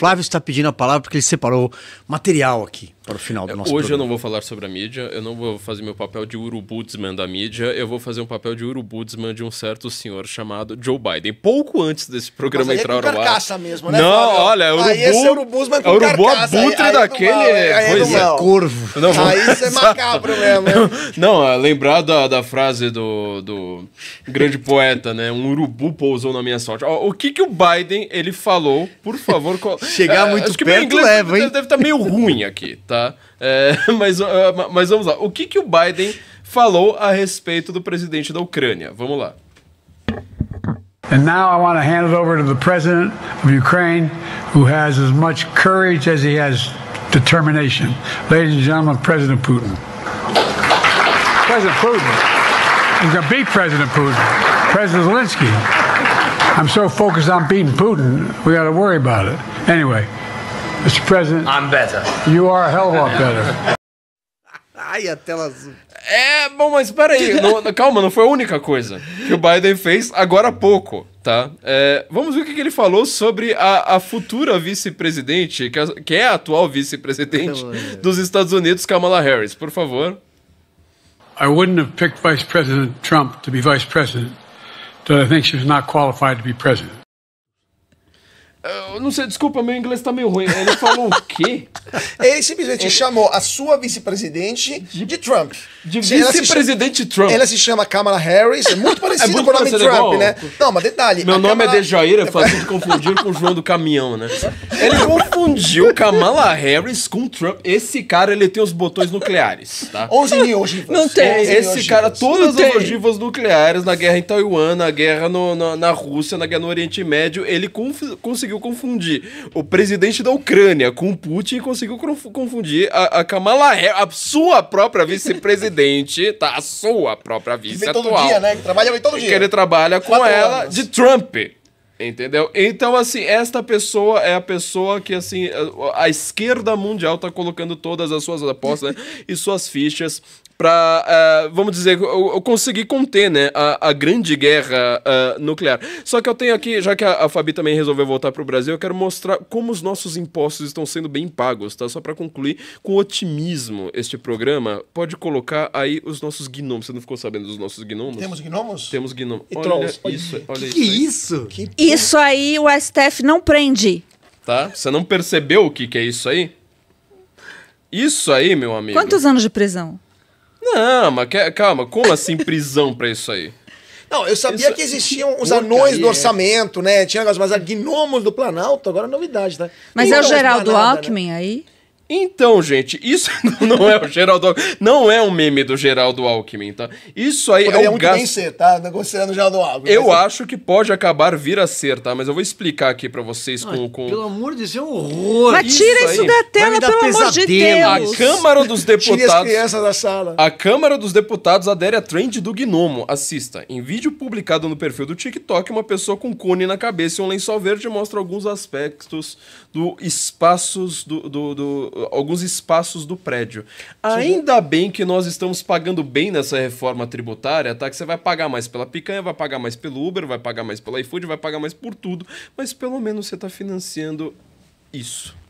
Flávio está pedindo a palavra porque ele separou material aqui para o final do é, nosso Hoje programa. eu não vou falar sobre a mídia, eu não vou fazer meu papel de urubudsman da mídia, eu vou fazer um papel de urubudsman de um certo senhor chamado Joe Biden. Pouco antes desse programa Mas é entrar é ao ar. mesmo, né? Não, Flávio? olha, é urubu. Aí esse é urubudsman com urubu carcaça. abutre aí, aí daquele. Aí, aí coisa. É corvo. Não, vou... Aí isso é macabro mesmo. não, é lembrar da, da frase do, do grande poeta, né? Um urubu pousou na minha sorte. O, o que que o Biden ele falou? Por favor, co... chegar muito é, acho perto que meu inglês leva, hein? Deve estar tá meio ruim aqui, tá? tá? É, mas, mas vamos lá. O que, que o Biden falou a respeito do presidente da Ucrânia? Vamos lá. And now I want to hand it over to the president of Ukraine, who has as much courage as he has determination. Ladies and gentlemen, President Putin. President Putin. He's going to beat President Putin. President Zelensky. I'm so focused on beating Putin, we got to worry about it. Anyway, Mr. President. I'm better. You are a hell of a lot better. Ai, a tela azul. É, bom, mas peraí. não, calma, não foi a única coisa que o Biden fez agora há pouco, tá? É, vamos ver o que, ele falou sobre a, a futura vice-presidente, que, é, que é a atual vice-presidente dos Estados Unidos, Kamala Harris. Por favor. I wouldn't have picked Vice President Trump to be vice president, but I think she's not qualified to be president. É, não sei, desculpa, meu inglês tá meio ruim. Ele falou o quê? Ele simplesmente Ele... chamou a sua vice-presidente de... de, Trump. De vice-presidente chama... Trump. Ela se chama Kamala Harris, é muito parecido é muito com o nome Trump, igual. né? Não, mas detalhe. Meu nome é Kamala... é Dejair, eu faço de confundir com o João do Caminhão, né? Ele confundiu Kamala Harris com Trump. Esse cara, ele tem os botões nucleares, tá? 11 mil ogivas. Não tem. Esse cara, todas as ogivas nucleares na guerra em Taiwan, na guerra no, na, na Rússia, na guerra no Oriente Médio, ele conf... conseguiu confundir confundir o presidente da Ucrânia com o Putin e conseguiu confundir a, a Kamala Harris, a sua própria vice-presidente, tá? A sua própria vice vem todo dia, né? Que trabalha todo dia. Que ele trabalha com Quatro ela anos. de Trump. Entendeu? Então, assim, esta pessoa é a pessoa que, assim, a, a esquerda mundial tá colocando todas as suas apostas né? e suas fichas para, uh, é, vamos dizer, eu, eu conseguir conter né, a, a grande guerra uh, nuclear. Só que eu tenho aqui, já que a, a Fabi também resolveu voltar para o Brasil, eu quero mostrar como os nossos impostos estão sendo bem pagos, tá? Só para concluir com otimismo este programa, pode colocar aí os nossos gnomos. Você não ficou sabendo dos nossos gnomos? Temos gnomos? Temos gnomos. olha trolls. isso, olha que é isso. Que isso? Que isso aí o STF não prende. Tá? Você não percebeu o que, que é isso aí? Isso aí, meu amigo. Quantos anos de prisão? Não, mas calma, como assim prisão pra isso aí? Não, eu sabia isso... que é existiam os anões do orçamento, né? Tinha, mas gnomos do Planalto, agora é novidade, tá? Mas é o Geraldo né? Alckmin né? aí? Então, gente, isso não é o Geraldo Alckmin. Não é um meme do Geraldo Alckmin, tá? Isso aí Poderia é um gasto... bem ser, tá? Negociando o Geraldo Alckmin. Eu é- acho que pode acabar vir a ser, tá? Mas eu vou explicar aqui para vocês com, com... Pelo amor de Deus, é um horror. Mas tira isso, da tela, pelo amor de Deus. A Câmara dos Deputados... tira as crianças da sala. A Câmara dos Deputados adere à trend do Gnomo. Assista. Em vídeo publicado no perfil do TikTok, uma pessoa com cone na cabeça e um lençol verde mostra alguns aspectos do espaços do, do, do alguns espaços do prédio. Ainda bem que nós estamos pagando bem nessa reforma tributária, tá? Que você vai pagar mais pela picanha, vai pagar mais pelo Uber, vai pagar mais pela iFood, vai pagar mais por tudo, mas pelo menos você está financiando isso.